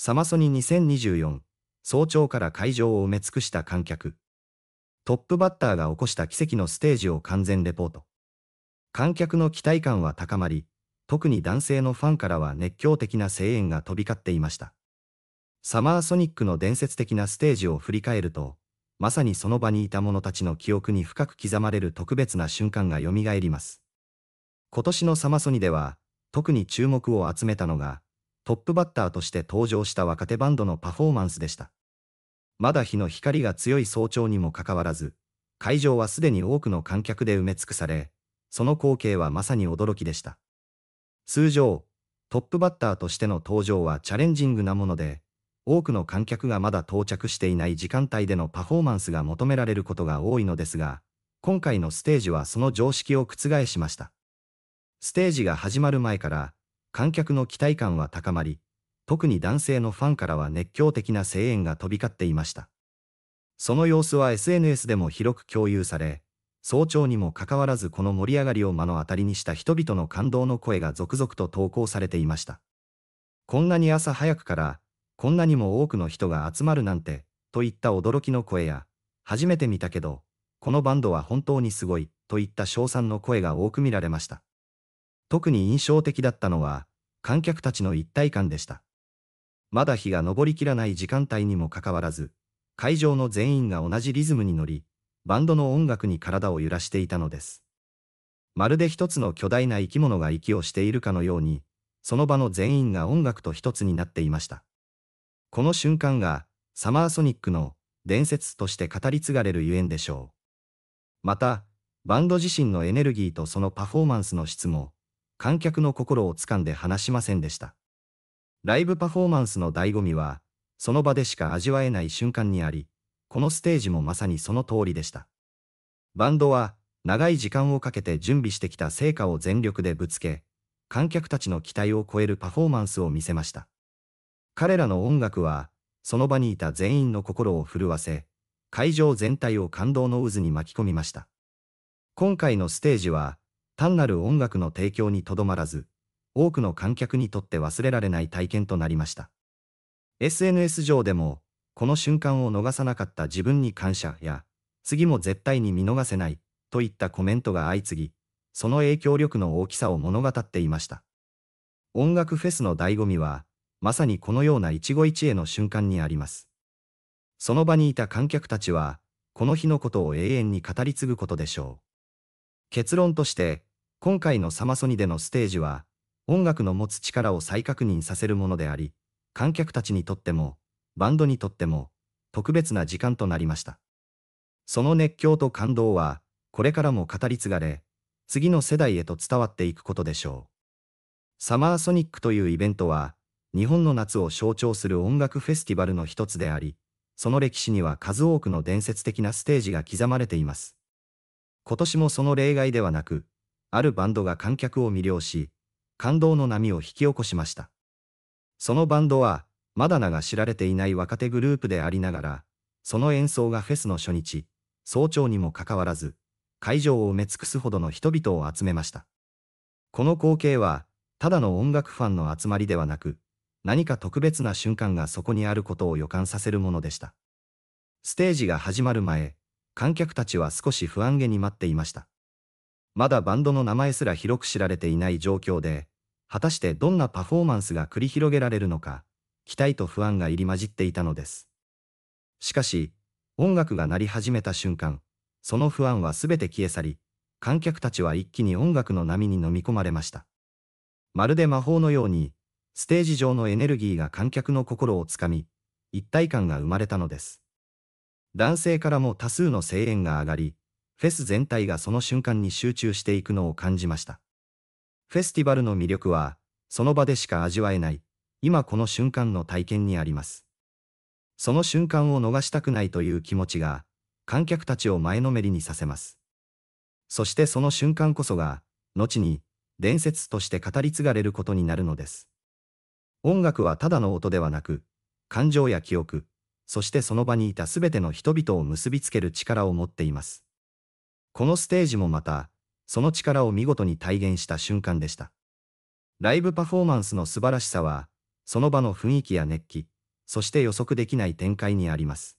サマソニ2024早朝から会場を埋め尽くした観客。トップバッターが起こした奇跡のステージを完全レポート。観客の期待感は高まり、特に男性のファンからは熱狂的な声援が飛び交っていました。サマーソニックの伝説的なステージを振り返ると、まさにその場にいた者たちの記憶に深く刻まれる特別な瞬間が蘇ります。今年のサマソニでは、特に注目を集めたのが、トップバッターとして登場した若手バンドのパフォーマンスでした。まだ日の光が強い早朝にもかかわらず、会場はすでに多くの観客で埋め尽くされ、その光景はまさに驚きでした。通常、トップバッターとしての登場はチャレンジングなもので、多くの観客がまだ到着していない時間帯でのパフォーマンスが求められることが多いのですが、今回のステージはその常識を覆しました。ステージが始まる前から、観客の期待感は高まり、特に男性のファンからは熱狂的な声援が飛び交っていました。その様子は SNS でも広く共有され、早朝にもかかわらずこの盛り上がりを目の当たりにした人々の感動の声が続々と投稿されていました。こんなに朝早くから、こんなにも多くの人が集まるなんて、といった驚きの声や、初めて見たけど、このバンドは本当にすごい、といった称賛の声が多く見られました。特に印象的だったのは、観客たちの一体感でした。まだ日が昇りきらない時間帯にもかかわらず、会場の全員が同じリズムに乗り、バンドの音楽に体を揺らしていたのです。まるで一つの巨大な生き物が息をしているかのように、その場の全員が音楽と一つになっていました。この瞬間が、サマーソニックの伝説として語り継がれるゆえんでしょう。また、バンド自身のエネルギーとそのパフォーマンスの質も、観客の心をつかんで話しませんでした。ライブパフォーマンスの醍醐味は、その場でしか味わえない瞬間にあり、このステージもまさにその通りでした。バンドは、長い時間をかけて準備してきた成果を全力でぶつけ、観客たちの期待を超えるパフォーマンスを見せました。彼らの音楽は、その場にいた全員の心を震わせ、会場全体を感動の渦に巻き込みました。今回のステージは、単なる音楽の提供にとどまらず、多くの観客にとって忘れられない体験となりました。SNS 上でも、この瞬間を逃さなかった自分に感謝や、次も絶対に見逃せない、といったコメントが相次ぎ、その影響力の大きさを物語っていました。音楽フェスの醍醐味は、まさにこのような一期一会の瞬間にあります。その場にいた観客たちは、この日のことを永遠に語り継ぐことでしょう。結論として、今回のサマソニでのステージは、音楽の持つ力を再確認させるものであり、観客たちにとっても、バンドにとっても、特別な時間となりました。その熱狂と感動は、これからも語り継がれ、次の世代へと伝わっていくことでしょう。サマーソニックというイベントは、日本の夏を象徴する音楽フェスティバルの一つであり、その歴史には数多くの伝説的なステージが刻まれています。今年もその例外ではなく、あるバンドが観客を魅了し、感動の波を引き起こしました。そのバンドは、まだ名が知られていない若手グループでありながら、その演奏がフェスの初日、早朝にもかかわらず、会場を埋め尽くすほどの人々を集めました。この光景は、ただの音楽ファンの集まりではなく、何か特別な瞬間がそこにあることを予感させるものでした。ステージが始まる前、観客たちは少し不安げに待っていました。まだバンドの名前すら広く知られていない状況で、果たしてどんなパフォーマンスが繰り広げられるのか、期待と不安が入り混じっていたのです。しかし、音楽が鳴り始めた瞬間、その不安はすべて消え去り、観客たちは一気に音楽の波に飲み込まれました。まるで魔法のように、ステージ上のエネルギーが観客の心をつかみ、一体感が生まれたのです。男性からも多数の声援が上がり、フェス全体がその瞬間に集中していくのを感じました。フェスティバルの魅力は、その場でしか味わえない、今この瞬間の体験にあります。その瞬間を逃したくないという気持ちが、観客たちを前のめりにさせます。そしてその瞬間こそが、後に、伝説として語り継がれることになるのです。音楽はただの音ではなく、感情や記憶、そしてその場にいたすべての人々を結びつける力を持っています。このステージもまた、その力を見事に体現した瞬間でした。ライブパフォーマンスの素晴らしさは、その場の雰囲気や熱気、そして予測できない展開にあります。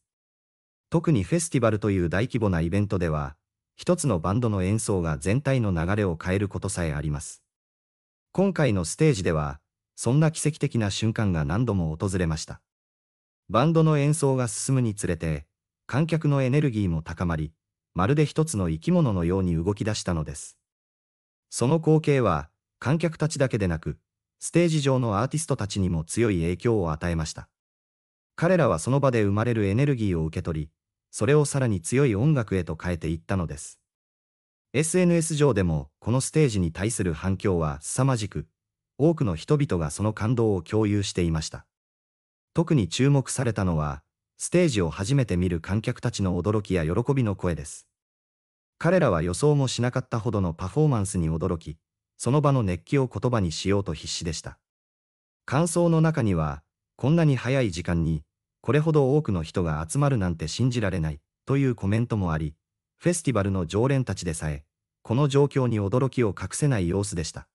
特にフェスティバルという大規模なイベントでは、一つのバンドの演奏が全体の流れを変えることさえあります。今回のステージでは、そんな奇跡的な瞬間が何度も訪れました。バンドの演奏が進むにつれて、観客のエネルギーも高まり、まるで一つの生き物のように動き出したのです。その光景は、観客たちだけでなく、ステージ上のアーティストたちにも強い影響を与えました。彼らはその場で生まれるエネルギーを受け取り、それをさらに強い音楽へと変えていったのです。SNS 上でもこのステージに対する反響は凄まじく、多くの人々がその感動を共有していました。特に注目されたのは、ステージを初めて見る観客たちの驚きや喜びの声です。彼らは予想もしなかったほどのパフォーマンスに驚き、その場の熱気を言葉にしようと必死でした。感想の中には、こんなに早い時間に、これほど多くの人が集まるなんて信じられない、というコメントもあり、フェスティバルの常連たちでさえ、この状況に驚きを隠せない様子でした。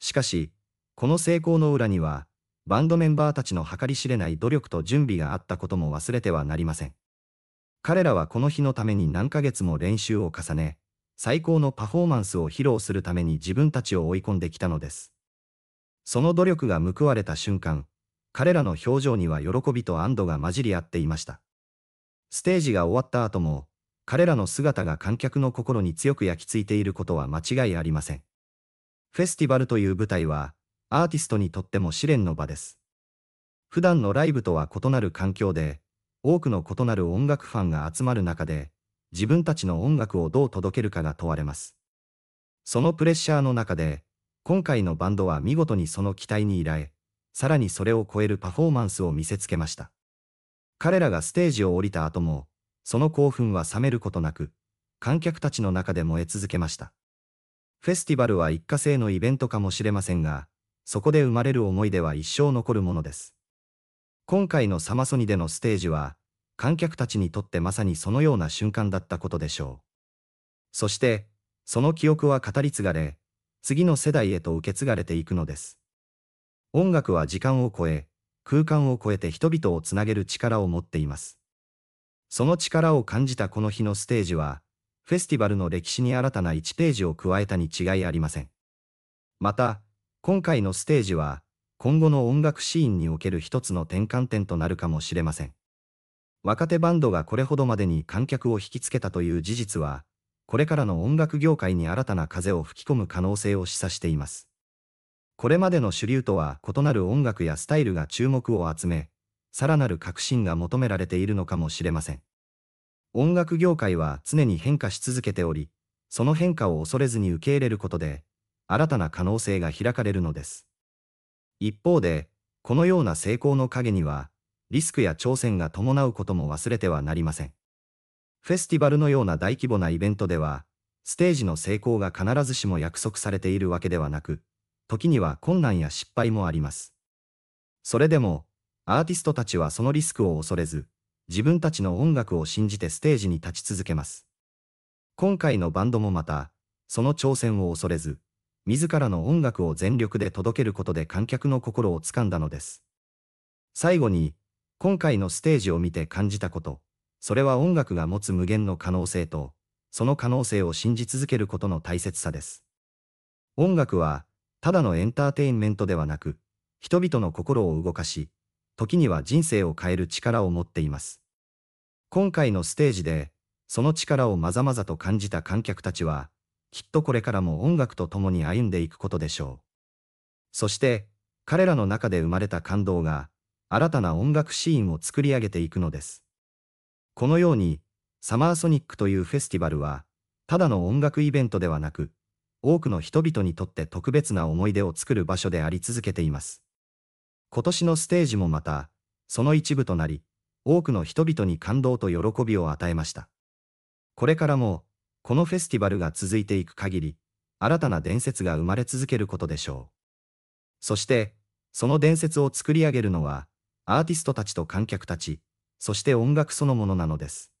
しかし、この成功の裏には、バンドメンバーたちの計り知れない努力と準備があったことも忘れてはなりません。彼らはこの日のために何ヶ月も練習を重ね、最高のパフォーマンスを披露するために自分たちを追い込んできたのです。その努力が報われた瞬間、彼らの表情には喜びと安堵が混じり合っていました。ステージが終わった後も、彼らの姿が観客の心に強く焼き付いていることは間違いありません。フェスティバルという舞台は、アーティストにとっても試練の場です。普段のライブとは異なる環境で、多くの異なる音楽ファンが集まる中で、自分たちの音楽をどう届けるかが問われます。そのプレッシャーの中で、今回のバンドは見事にその期待に依頼、さらにそれを超えるパフォーマンスを見せつけました。彼らがステージを降りた後も、その興奮は冷めることなく、観客たちの中で燃え続けました。フェスティバルは一過性のイベントかもしれませんが、そこで生まれる思い出は一生残るものです。今回のサマソニでのステージは、観客たちにとってまさにそのような瞬間だったことでしょう。そして、その記憶は語り継がれ、次の世代へと受け継がれていくのです。音楽は時間を超え、空間を超えて人々をつなげる力を持っています。その力を感じたこの日のステージは、フェスティバルの歴史に新たな1ページを加えたに違いありません。また、今回のステージは、今後の音楽シーンにおける一つの転換点となるかもしれません。若手バンドがこれほどまでに観客を引きつけたという事実は、これからの音楽業界に新たな風を吹き込む可能性を示唆しています。これまでの主流とは異なる音楽やスタイルが注目を集め、さらなる革新が求められているのかもしれません。音楽業界は常に変化し続けており、その変化を恐れずに受け入れることで、新たな可能性が開かれるのです。一方で、このような成功の陰には、リスクや挑戦が伴うことも忘れてはなりません。フェスティバルのような大規模なイベントでは、ステージの成功が必ずしも約束されているわけではなく、時には困難や失敗もあります。それでも、アーティストたちはそのリスクを恐れず、自分たちの音楽を信じてステージに立ち続けます。今回のバンドもまた、その挑戦を恐れず、自らの音楽を全力で届けることで観客の心をつかんだのです。最後に、今回のステージを見て感じたこと、それは音楽が持つ無限の可能性と、その可能性を信じ続けることの大切さです。音楽は、ただのエンターテインメントではなく、人々の心を動かし、時には人生を変える力を持っています。今回のステージで、その力をまざまざと感じた観客たちは、きっとこれからも音楽と共に歩んでいくことでしょう。そして、彼らの中で生まれた感動が、新たな音楽シーンを作り上げていくのです。このように、サマーソニックというフェスティバルは、ただの音楽イベントではなく、多くの人々にとって特別な思い出を作る場所であり続けています。今年のステージもまた、その一部となり、多くの人々に感動と喜びを与えました。これからも、このフェスティバルが続いていく限り、新たな伝説が生まれ続けることでしょう。そして、その伝説を作り上げるのは、アーティストたちと観客たち、そして音楽そのものなのです。